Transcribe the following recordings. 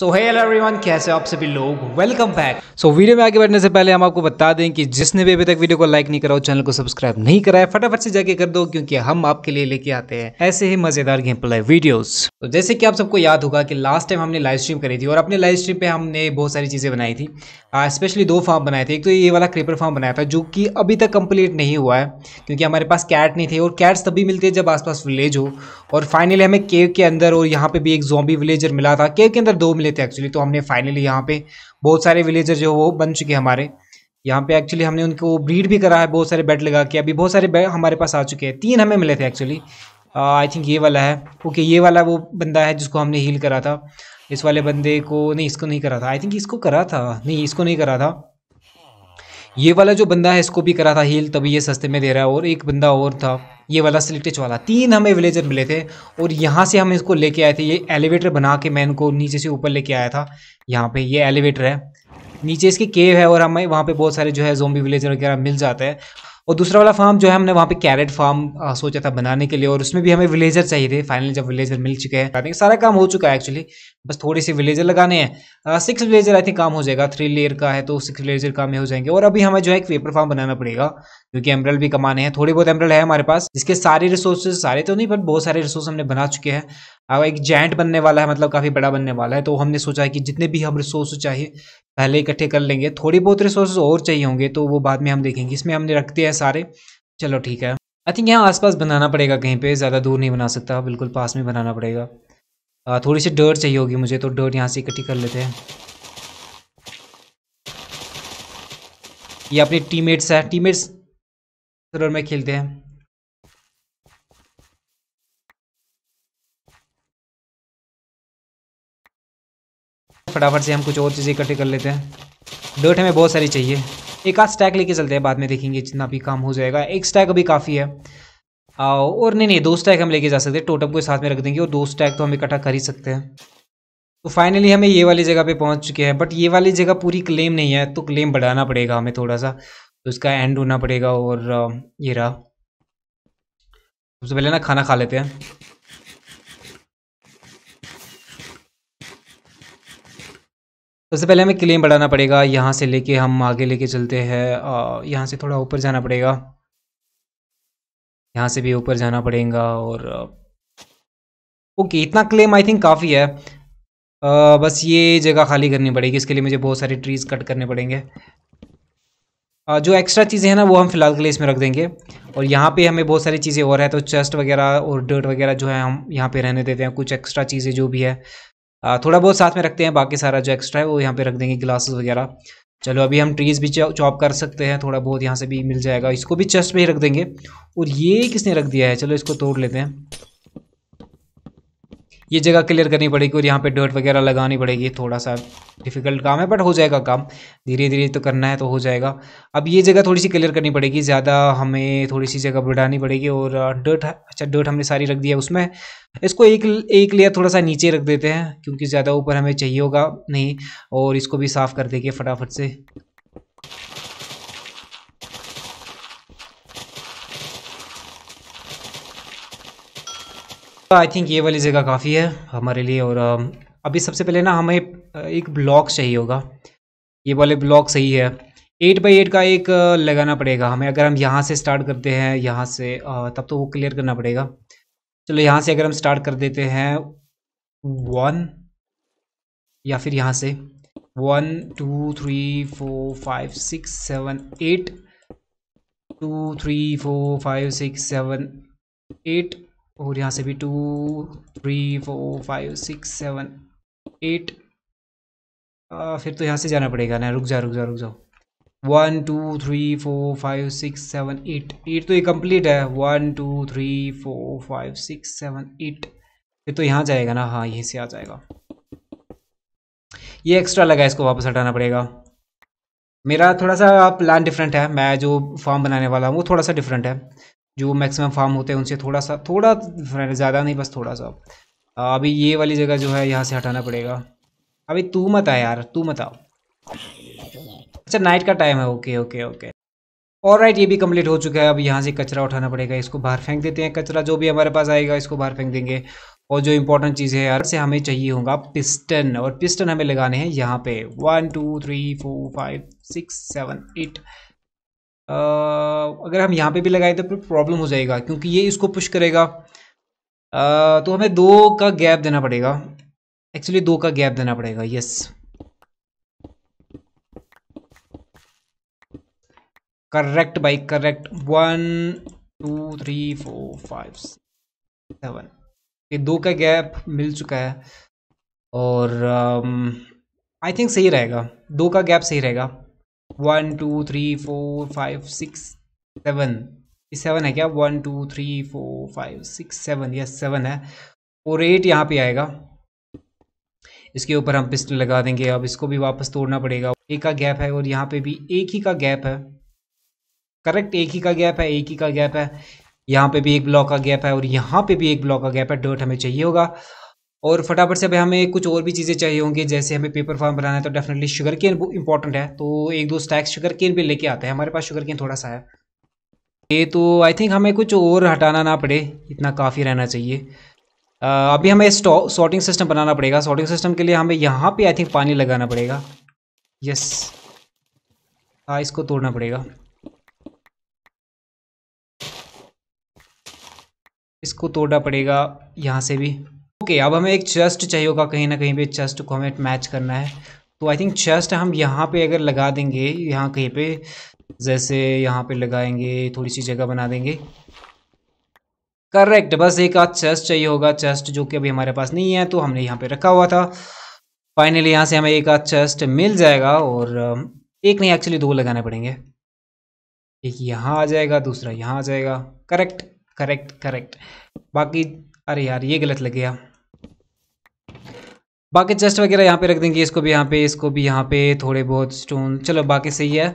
सो hello everyone कैसे आप सभी लोग वेलकम बैक सो वीडियो में आगे बढ़ने से पहले हम आपको बता दें कि जिसने भी अभी तक वीडियो को लाइक नहीं करा हो चैनल को सब्सक्राइब नहीं करा है फटाफट से जाके कर दो क्योंकि हम आपके लिए लेके आते हैं ऐसे ही मजेदार गेम प्ले वीडियोस तो जैसे कि आप सबको याद होगा कि लास्ट टाइम हमने लाइव स्ट्रीम करी थी और अपने लाइव स्ट्रीम पे हमने बहुत सारी चीज़ें बनाई थी स्पेशली दो फार्म बनाए थे एक तो ये वाला क्रीपर फार्म बनाया था जो कि अभी तक कंप्लीट नहीं हुआ है क्योंकि हमारे पास कैट नहीं थे और कैट्स तभी मिलते हैं जब आसपास विलेज हो और फाइनली हमें केव के अंदर और यहाँ पे भी एक जॉम्बी विलेजर मिला था केव के अंदर दो मिले चुके थे एक्चुअली तो हमने फाइनली यहाँ पे बहुत सारे विलेजर जो वो बन चुके हमारे यहाँ पे एक्चुअली हमने उनको ब्रीड भी करा है बहुत सारे बेड लगा के अभी बहुत सारे बेड हमारे पास आ चुके हैं तीन हमें मिले थे एक्चुअली आई थिंक ये वाला है ओके ये वाला वो बंदा है जिसको हमने हील करा था इस वाले बंदे को नहीं इसको नहीं करा था आई थिंक इसको करा था नहीं इसको नहीं करा था ये वाला जो बंदा है इसको भी करा था हील तभी ये सस्ते में दे रहा है और एक बंदा और था ये वाला स्लिटिच वाला तीन हमें विलेजर मिले थे और यहाँ से हम इसको लेके आए थे ये एलिवेटर बना के मैं इनको नीचे से ऊपर लेके आया था यहाँ पे ये एलिवेटर है नीचे इसके केव है और हमें वहाँ पे बहुत सारे जो है जोम्बी विलेजर वगैरह मिल जाते हैं और दूसरा वाला फार्म जो है हमने वहाँ पे कैरेट फार्म सोचा था बनाने के लिए और उसमें भी हमें विलेजर चाहिए थे फाइनली जब विलेजर मिल चुके हैं सारा काम हो चुका है एक्चुअली बस थोड़ी सी विलेजर लगाने हैं सिक्स विलेजर आई थिंक काम हो जाएगा थ्री लेयर का है तो सिक्स विलेजर काम में हो जाएंगे और अभी हमें जो है एक पेपर फार्म बनाना पड़ेगा क्योंकि एमरल भी कमाने हैं थोड़े बहुत एमरल है हमारे पास जिसके सारे रिसोर्सेज सारे तो नहीं बट बहुत सारे रिसोर्स हमने बना चुके हैं और हाँ, एक जैंट बनने वाला है मतलब काफ़ी बड़ा बनने वाला है तो हमने सोचा है कि जितने भी हम रिसोर्स चाहिए पहले इकट्ठे कर लेंगे थोड़ी बहुत रिसोर्स और चाहिए होंगे तो वो बाद में हम देखेंगे इसमें हमने रखते हैं सारे चलो ठीक है आई थिंक यहाँ आसपास बनाना पड़ेगा कहीं पे ज़्यादा दूर नहीं बना सकता बिल्कुल पास में बनाना पड़ेगा आ, थोड़ी सी डर चाहिए होगी मुझे तो डर यहाँ से इकट्ठी कर लेते हैं ये अपने हैं है टीममेट्स में खेलते हैं फटाफट से हम कुछ और चीज़ें इकट्ठे कर लेते हैं डर्ट हमें बहुत सारी चाहिए एक आध स्टैक लेके चलते हैं बाद में देखेंगे जितना भी काम हो जाएगा एक स्टैक अभी काफ़ी है और नहीं नहीं दो स्टैक हम लेके जा सकते हैं टोटअप को साथ में रख देंगे और दो स्टैक तो हम इकट्ठा कर ही सकते हैं तो फाइनली हमें ये वाली जगह पे पहुंच चुके हैं बट ये वाली जगह पूरी क्लेम नहीं है तो क्लेम बढ़ाना पड़ेगा हमें थोड़ा सा तो उसका एंड होना पड़ेगा और ये रहा सबसे पहले ना खाना खा लेते हैं सबसे पहले हमें क्लेम बढ़ाना पड़ेगा यहाँ से लेके हम आगे लेके चलते हैं यहाँ से थोड़ा ऊपर जाना पड़ेगा यहाँ से भी ऊपर जाना पड़ेगा और ओके इतना क्लेम आई थिंक काफ़ी है आ, बस ये जगह खाली करनी पड़ेगी इसके लिए मुझे बहुत सारे ट्रीज़ कट करने पड़ेंगे आ, जो एक्स्ट्रा चीज़ें हैं ना वो हम फिलहाल के लिए इसमें रख देंगे और यहाँ पे हमें बहुत सारी चीज़ें और है तो चेस्ट वगैरह और डर्ट वगैरह जो है हम यहाँ पे रहने देते हैं कुछ एक्स्ट्रा चीज़ें जो भी है थोड़ा बहुत साथ में रखते हैं बाकी सारा जो एक्स्ट्रा है वो यहाँ पे रख देंगे ग्लासेस वगैरह चलो अभी हम ट्रीज़ भी चॉप कर सकते हैं थोड़ा बहुत यहाँ से भी मिल जाएगा इसको भी चेस्ट पे ही रख देंगे और ये किसने रख दिया है चलो इसको तोड़ लेते हैं ये जगह क्लियर करनी पड़ेगी और यहाँ पे डर्ट वगैरह लगानी पड़ेगी थोड़ा सा डिफिकल्ट काम है बट हो जाएगा काम धीरे धीरे तो करना है तो हो जाएगा अब ये जगह थोड़ी सी क्लियर करनी पड़ेगी ज़्यादा हमें थोड़ी सी जगह बढ़ानी पड़ेगी और डर्ट अच्छा डर्ट हमने सारी रख दिया उसमें इसको एक एक लेयर थोड़ा सा नीचे रख देते हैं क्योंकि ज़्यादा ऊपर हमें चाहिए होगा नहीं और इसको भी साफ़ कर देंगे फटाफट से आई तो थिंक ये वाली जगह काफ़ी है हमारे लिए और अभी सबसे पहले ना हमें एक ब्लॉक चाहिए होगा ये वाले ब्लॉक सही है एट बाई एट का एक लगाना पड़ेगा हमें अगर हम यहाँ से स्टार्ट करते हैं यहाँ से तब तो वो क्लियर करना पड़ेगा चलो यहाँ से अगर हम स्टार्ट कर देते हैं वन या फिर यहाँ से one two three four five six seven eight two three four five six seven eight और यहाँ से भी two three four five six seven eight फिर तो यहाँ से जाना पड़ेगा ना रुक जा रुक जा रुक जाओ one two three four five six seven eight eight तो ये कंप्लीट है one two three four five six seven eight फिर तो यहाँ जाएगा ना हाँ यहीं से आ जाएगा ये एक्स्ट्रा लगा इसको वापस हटाना पड़ेगा मेरा थोड़ा सा प्लान डिफरेंट है मैं जो फॉर्म बनाने वाला हूँ वो थोड़ा सा डिफरेंट है जो मैक्सिमम फार्म होते हैं उनसे थोड़ा सा थोड़ा ज़्यादा नहीं बस थोड़ा सा अभी ये वाली जगह जो है यहाँ से हटाना पड़ेगा अभी तू मत आ यार तू मत आओ अच्छा नाइट का टाइम है ओके ओके ओके और राइट ये भी कम्प्लीट हो चुका है अब यहाँ से कचरा उठाना पड़ेगा इसको बाहर फेंक देते हैं कचरा जो भी हमारे पास आएगा इसको बाहर फेंक देंगे और जो इंपॉर्टेंट चीज़ है यार से हमें चाहिए होगा पिस्टन और पिस्टन हमें लगाने हैं यहाँ पे one two three four five six seven eight अगर हम यहाँ पे भी लगाए तो फिर प्रॉब्लम हो जाएगा क्योंकि ये इसको पुश करेगा आ, तो हमें दो का गैप देना पड़ेगा एक्चुअली दो का गैप देना पड़ेगा yes correct by correct one two three four five seven ये दो का गैप मिल चुका है और आई um, थिंक सही रहेगा दो का गैप सही रहेगा one two three four five six seven ये सेवन है क्या one two three four five six seven yes seven है और एट यहाँ पे आएगा इसके ऊपर हम पिस्टल लगा देंगे अब इसको भी वापस तोड़ना पड़ेगा एक का गैप है और यहाँ पे भी एक ही का गैप है करेक्ट एक ही का गैप है एक ही का गैप है यहाँ पे भी एक ब्लॉक का गैप है और यहाँ पे भी एक ब्लॉक का गैप है डर्ट हमें चाहिए होगा और फटाफट से अभी हमें कुछ और भी चीज़ें चाहिए होंगी जैसे हमें पेपर फॉर्म बनाना है तो डेफिनेटली शुगर केन इंपॉर्टेंट है तो एक दो स्टैक शुगर केन भी लेके आते हैं हमारे पास शुगर केन थोड़ा सा है ये तो आई थिंक हमें कुछ और हटाना ना पड़े इतना काफ़ी रहना चाहिए आ, अभी हमें सॉर्टिंग सिस्टम बनाना पड़ेगा सॉर्टिंग सिस्टम के लिए हमें यहाँ पर आई थिंक पानी लगाना पड़ेगा यस हाँ इसको तोड़ना पड़ेगा इसको तोड़ना पड़ेगा यहाँ से भी ओके okay, अब हमें एक चेस्ट चाहिए होगा कहीं ना कहीं पे चेस्ट को हमें मैच करना है तो आई थिंक चेस्ट हम यहाँ पे अगर लगा देंगे यहाँ कहीं पे जैसे यहाँ पे लगाएंगे थोड़ी सी जगह बना देंगे करेक्ट बस एक आध चेस्ट चाहिए होगा चेस्ट जो कि अभी हमारे पास नहीं है तो हमने यहाँ पे रखा हुआ था फाइनली यहाँ से हमें एक आध चेस्ट मिल जाएगा और एक नहीं एक्चुअली दो लगाने पड़ेंगे एक यहाँ आ जाएगा दूसरा यहाँ आ जाएगा करेक्ट करेक्ट करेक्ट बाकी अरे यार ये गलत लग गया बाकी चेस्ट वगैरह यहाँ पे रख देंगे इसको भी यहाँ पे इसको भी यहाँ पे थोड़े बहुत स्टोन चलो बाकी सही है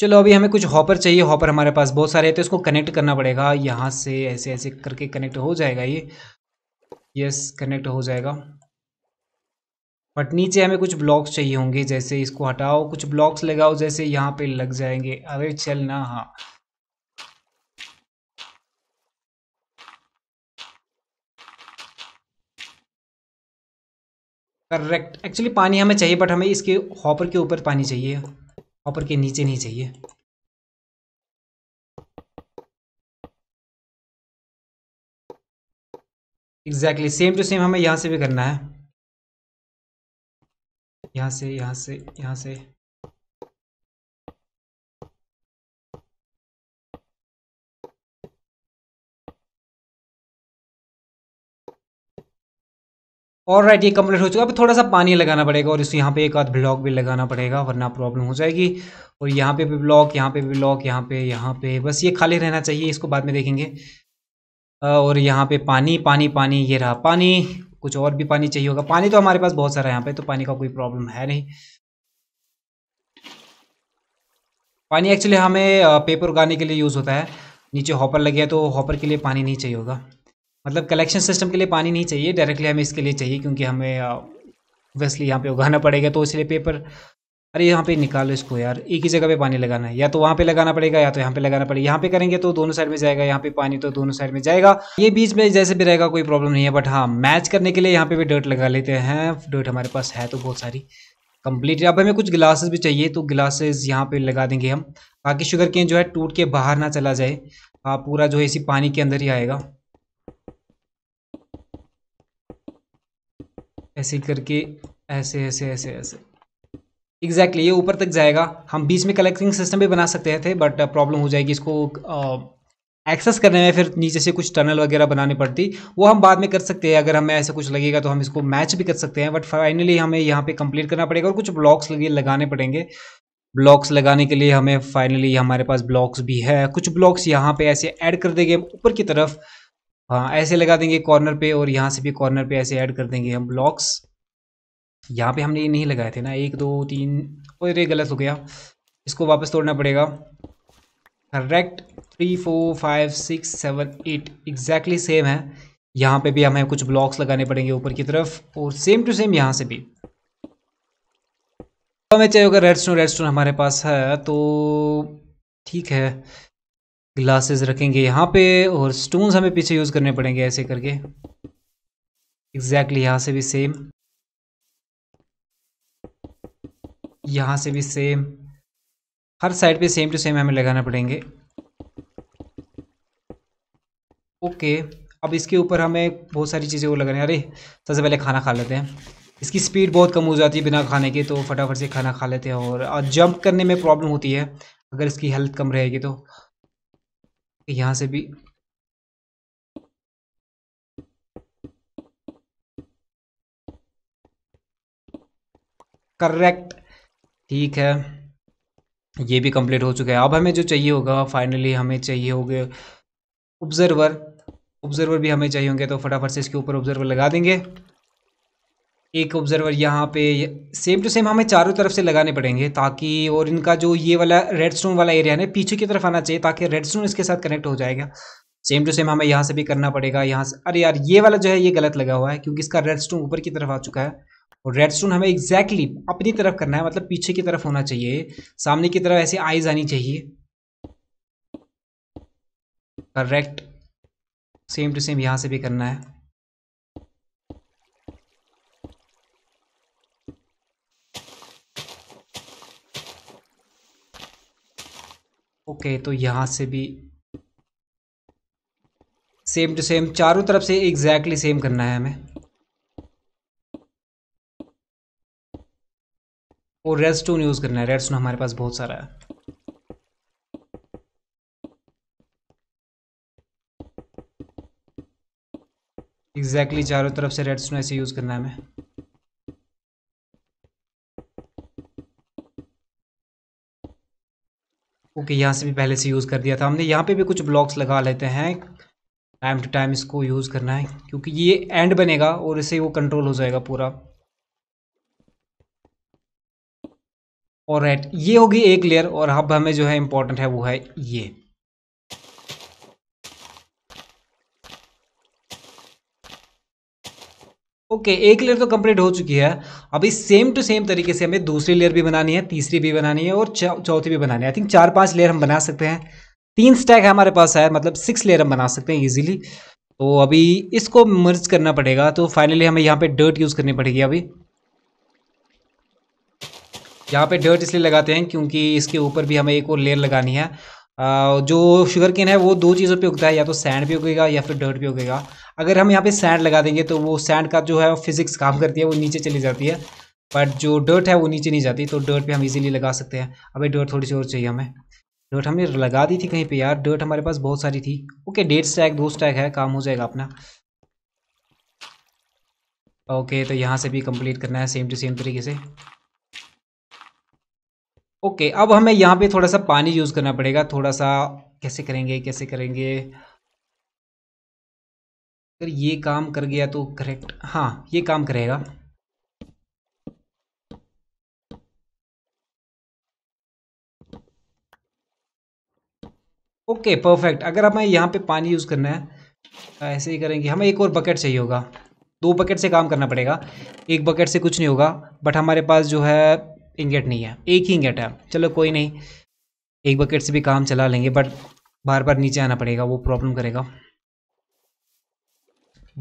चलो अभी हमें कुछ हॉपर चाहिए हॉपर हमारे पास बहुत सारे हैं तो इसको कनेक्ट करना पड़ेगा यहाँ से ऐसे ऐसे करके कनेक्ट हो जाएगा ये यस कनेक्ट हो जाएगा बट नीचे हमें कुछ ब्लॉक्स चाहिए होंगे जैसे इसको हटाओ कुछ ब्लॉक्स लगाओ जैसे यहाँ पे लग जाएंगे अरे चल ना हाँ करेक्ट एक्चुअली पानी हमें चाहिए बट हमें इसके हॉपर के ऊपर पानी चाहिए हॉपर के नीचे नहीं चाहिए एग्जैक्टली सेम टू सेम हमें यहाँ से भी करना है यहाँ से यहाँ से यहाँ से और राइट ये कम्प्लीट हो चुका है अभी थोड़ा सा पानी लगाना पड़ेगा और इस यहाँ पे एक आध ब्लॉक भी लगाना पड़ेगा वरना प्रॉब्लम हो जाएगी और यहाँ पे भी ब्लॉक यहाँ पे भी ब्लॉक यहाँ पे यहाँ पे बस ये खाली रहना चाहिए इसको बाद में देखेंगे और यहाँ पे पानी पानी पानी ये रहा पानी कुछ और भी पानी चाहिए होगा पानी तो हमारे पास बहुत सारा है यहाँ पे तो पानी का कोई प्रॉब्लम है नहीं पानी एक्चुअली हमें पेपर उगाने के लिए यूज़ होता है नीचे हॉपर लग है तो हॉपर के लिए पानी नहीं चाहिए होगा मतलब कलेक्शन सिस्टम के लिए पानी नहीं चाहिए डायरेक्टली हमें इसके लिए चाहिए क्योंकि हमें ओबियसली uh, यहाँ पे उगाना पड़ेगा तो इसलिए पेपर अरे यहाँ पे निकालो इसको यार एक ही जगह पे पानी लगाना है या तो वहाँ पे लगाना पड़ेगा या तो यहाँ पे लगाना पड़ेगा यहाँ पे करेंगे तो दोनों साइड में जाएगा यहाँ पे पानी तो दोनों साइड में जाएगा ये बीच में जैसे भी रहेगा कोई प्रॉब्लम नहीं है बट हाँ मैच करने के लिए यहाँ पे भी डर्ट लगा लेते हैं डर्ट हमारे पास है तो बहुत सारी कंप्लीट अब हमें कुछ ग्लासेस भी चाहिए तो ग्लासेस यहाँ पे लगा देंगे हम ताकि शुगर केन जो है टूट के बाहर ना चला जाए हाँ, पूरा जो है इसी पानी के अंदर ही आएगा ऐसे करके ऐसे ऐसे ऐसे ऐसे एग्जैक्टली exactly, ये ऊपर तक जाएगा हम बीच में कलेक्टिंग सिस्टम भी बना सकते थे बट प्रॉब्लम uh, हो जाएगी इसको एक्सेस uh, करने में फिर नीचे से कुछ टनल वगैरह बनानी पड़ती वो हम बाद में कर सकते हैं अगर हमें ऐसा कुछ लगेगा तो हम इसको मैच भी कर सकते हैं बट फाइनली हमें यहाँ पे कंप्लीट करना पड़ेगा और कुछ ब्लॉक्स लगे लगाने पड़ेंगे ब्लॉक्स लगाने के लिए हमें फाइनली हमारे पास ब्लॉक्स भी है कुछ ब्लॉक्स यहाँ पे ऐसे ऐड कर देंगे ऊपर की तरफ हाँ ऐसे लगा देंगे कॉर्नर पे और यहाँ से भी कॉर्नर पे ऐसे ऐड कर देंगे हम ब्लॉक्स यहाँ पे हमने ये नहीं लगाए थे ना एक दो तीन और ये गलत हो गया इसको वापस तोड़ना पड़ेगा correct three four five six seven eight exactly same है यहाँ पे भी हमें कुछ ब्लॉक्स लगाने पड़ेंगे ऊपर की तरफ और सेम टू सेम यहाँ से भी तो हमें चाहिए होगा रेड स्टोन रेड स्टोन हमारे पास है तो ठीक है ग्लासेस रखेंगे यहाँ पे और स्टोन्स हमें पीछे यूज़ करने पड़ेंगे ऐसे करके एग्जैक्टली यहाँ से भी सेम यहाँ से भी सेम हर साइड पे सेम टू सेम हमें लगाना पड़ेंगे ओके अब इसके ऊपर हमें बहुत सारी चीज़ें वो लगानी अरे सबसे पहले खाना खा लेते हैं इसकी स्पीड बहुत कम हो जाती है बिना खाने के तो फटाफट से खाना खा लेते हैं और जंप करने में प्रॉब्लम होती है अगर इसकी हेल्थ कम रहेगी तो यहां से भी करेक्ट ठीक है ये भी कंप्लीट हो चुका है अब हमें जो चाहिए होगा फाइनली हमें चाहिए होंगे ऑब्जर्वर ऑब्जर्वर भी हमें चाहिए होंगे तो फटाफट से इसके ऊपर ऑब्जर्वर लगा देंगे एक ऑब्जर्वर यहाँ पे सेम टू सेम हमें चारों तरफ से लगाने पड़ेंगे ताकि और इनका जो ये वाला रेड स्टोन वाला एरिया है पीछे की तरफ आना चाहिए ताकि रेड स्टोन इसके साथ कनेक्ट हो जाएगा सेम टू सेम हमें यहाँ से भी करना पड़ेगा यहाँ से अरे यार ये वाला जो है ये गलत लगा हुआ है क्योंकि इसका रेड स्टोन ऊपर की तरफ आ चुका है और रेड स्टोन हमें एग्जैक्टली exactly अपनी तरफ करना है मतलब पीछे की तरफ होना चाहिए सामने की तरफ ऐसी आईज आनी चाहिए करेक्ट सेम टू सेम यहाँ से भी करना है ओके तो यहाँ से भी सेम टू सेम चारों तरफ से एग्जैक्टली सेम करना है हमें और रेड स्टोन यूज़ करना है स्टोन हमारे पास बहुत सारा है एग्जैक्टली exactly चारों तरफ से रेड स्टोन ऐसे यूज़ करना है हमें ओके यहाँ से भी पहले से यूज़ कर दिया था हमने यहाँ पे भी कुछ ब्लॉक्स लगा लेते हैं टाइम टू टाइम इसको यूज़ करना है क्योंकि ये एंड बनेगा और इसे वो कंट्रोल हो जाएगा पूरा और ये होगी एक लेयर और अब हमें जो है इम्पोर्टेंट है वो है ये ओके okay, एक लेयर तो कंप्लीट हो चुकी है अभी सेम टू सेम तरीके से हमें दूसरी लेयर भी बनानी है तीसरी भी बनानी है और चौथी भी बनानी है आई थिंक चार पांच लेयर हम बना सकते हैं तीन स्टैक हमारे पास है मतलब सिक्स लेयर हम बना सकते हैं इजीली तो अभी इसको मर्ज करना पड़ेगा तो फाइनली हमें यहाँ पे डर्ट यूज़ करनी पड़ेगी अभी यहाँ पे डर्ट इसलिए लगाते हैं क्योंकि इसके ऊपर भी हमें एक और लेयर लगानी है जो शुगर केन है वो दो चीज़ों पर उगता है या तो सैंड भी उगेगा या फिर डर्ट भी उगेगा अगर हम यहाँ पे सैंड लगा देंगे तो वो सैंड का जो है फिजिक्स काम करती है वो नीचे चली जाती है बट जो डर्ट है वो नीचे नहीं जाती तो डर्ट पे हम इजीली लगा सकते हैं अबे डर्ट थोड़ी सी और चाहिए हमें डर्ट हमने लगा दी थी कहीं पे यार डर्ट हमारे पास बहुत सारी थी ओके डेढ़ स्टैक दो स्टैक है काम हो जाएगा अपना ओके तो यहाँ से भी कम्प्लीट करना है सेम टू सेम तरीके से ओके अब हमें यहाँ पे थोड़ा सा पानी यूज़ करना पड़ेगा थोड़ा सा कैसे करेंगे कैसे करेंगे अगर ये काम कर गया तो करेक्ट हाँ ये काम करेगा ओके परफेक्ट अगर हमें यहाँ पे पानी यूज़ करना है तो ऐसे ही करेंगे हमें एक और बकेट चाहिए होगा दो बकेट से काम करना पड़ेगा एक बकेट से कुछ नहीं होगा बट हमारे पास जो है इंगेट नहीं है एक ही इंगेट है चलो कोई नहीं एक बकेट से भी काम चला लेंगे बट बार बार नीचे आना पड़ेगा वो प्रॉब्लम करेगा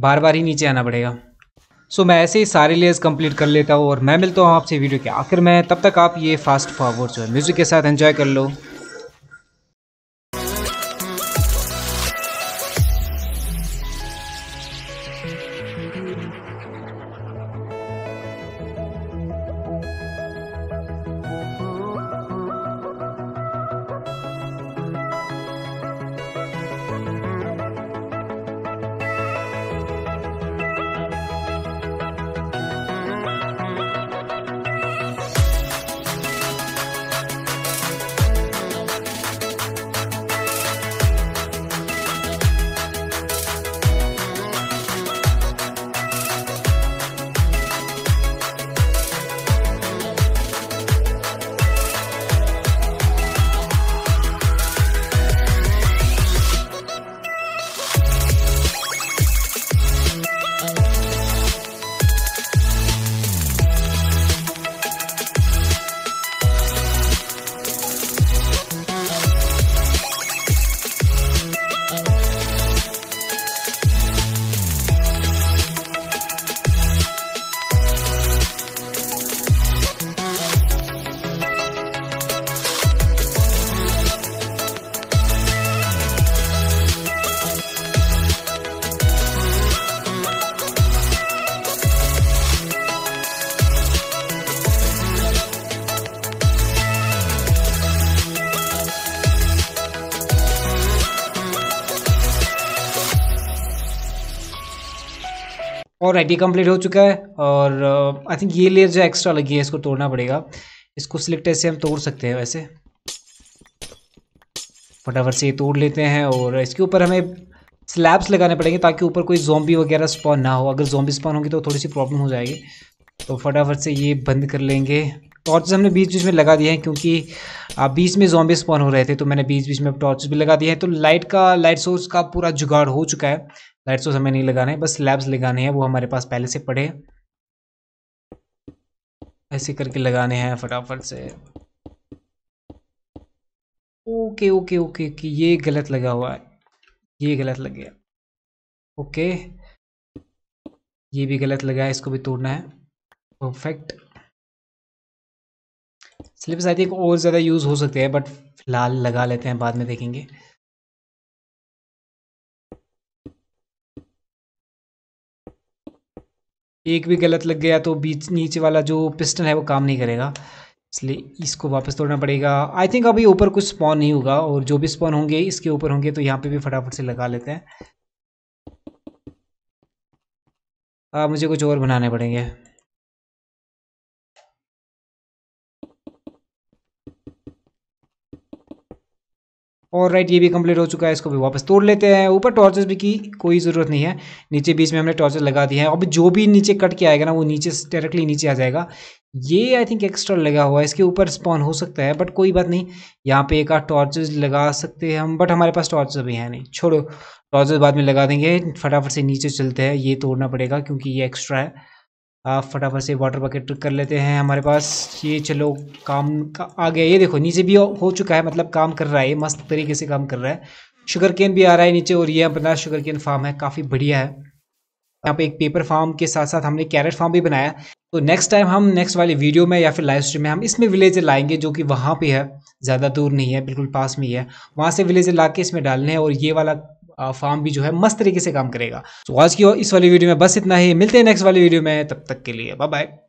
बार बार ही नीचे आना पड़ेगा सो so, मैं ऐसे ही सारे लेयर्स कंप्लीट कर लेता हूँ और मैं मिलता हूँ आपसे वीडियो के आखिर में तब तक आप ये फास्ट फॉरवर्ड जो है म्यूज़िक के साथ एंजॉय कर लो और आई कंप्लीट हो चुका है और आई uh, थिंक ये लेयर जो एक्स्ट्रा लगी है इसको तोड़ना पड़ेगा इसको सिलेक्ट ऐसे हम तोड़ सकते हैं वैसे फटाफट से ये तोड़ लेते हैं और इसके ऊपर हमें स्लैब्स लगाने पड़ेंगे ताकि ऊपर कोई जोम्बी वगैरह स्पॉन ना हो अगर जोम्बी स्पॉन होगी तो थोड़ी सी प्रॉब्लम हो जाएगी तो फटाफट से ये बंद कर लेंगे टॉर्चेस हमने बीच बीच में लगा दिए हैं क्योंकि बीच में जोम्बी स्पॉन हो रहे थे तो मैंने बीच बीच में टॉर्चेस भी लगा दिए हैं तो लाइट का लाइट सोर्स का पूरा जुगाड़ हो चुका है लाइट्स को तो हमें नहीं लगाने है बस स्लैब्स लगाने हैं वो हमारे पास पहले से पड़े ऐसे करके लगाने हैं फटाफट से ओके ओके ओके कि ये गलत लगा हुआ है ये गलत लग गया ओके ये भी गलत लगा है इसको भी तोड़ना है परफेक्ट स्लिप्स आई थिंक और ज़्यादा यूज़ हो सकते हैं बट फिलहाल लगा लेते हैं बाद में देखेंगे एक भी गलत लग गया तो बीच नीचे वाला जो पिस्टन है वो काम नहीं करेगा इसलिए इसको वापस तोड़ना पड़ेगा आई थिंक अभी ऊपर कुछ स्पॉन नहीं होगा और जो भी स्पॉन होंगे इसके ऊपर होंगे तो यहाँ पे भी फटाफट से लगा लेते हैं आ, मुझे कुछ और बनाने पड़ेंगे और राइट ये भी कंप्लीट हो चुका है इसको भी वापस तोड़ लेते हैं ऊपर टॉर्चेस भी की कोई ज़रूरत नहीं है नीचे बीच में हमने टॉर्चेस लगा दिया है अब जो भी नीचे कट के आएगा ना वो नीचे डायरेक्टली नीचे आ जाएगा ये आई थिंक एक्स्ट्रा लगा हुआ है इसके ऊपर स्पॉन हो सकता है बट कोई बात नहीं यहाँ पे एक आठ टॉर्चेस लगा सकते हैं हम बट हमारे पास टॉर्चेस अभी हैं नहीं छोड़ो टॉर्चेस बाद में लगा देंगे फटाफट से नीचे चलते हैं ये तोड़ना पड़ेगा क्योंकि ये एक्स्ट्रा है फटाफट से वाटर बकेट कर लेते हैं हमारे पास ये चलो काम का आ गया ये देखो नीचे भी हो चुका है मतलब काम कर रहा है मस्त तरीके से काम कर रहा है शुगर केन भी आ रहा है नीचे और ये अपना शुगर केन फार्म है काफ़ी बढ़िया है यहाँ पे एक पेपर फार्म के साथ साथ हमने कैरेट फार्म भी बनाया तो नेक्स्ट टाइम हम नेक्स्ट वाली वीडियो में या फिर लाइव स्ट्रीम में हम इसमें विलेज लाएंगे जो कि वहाँ पे है ज़्यादा दूर नहीं है बिल्कुल पास में ही है वहाँ से विलेज ला के इसमें डालने हैं और ये वाला फार्म भी जो है मस्त तरीके से काम करेगा तो आज की इस वाली वीडियो में बस इतना ही मिलते हैं नेक्स्ट वाली वीडियो में तब तक के लिए बाय बाय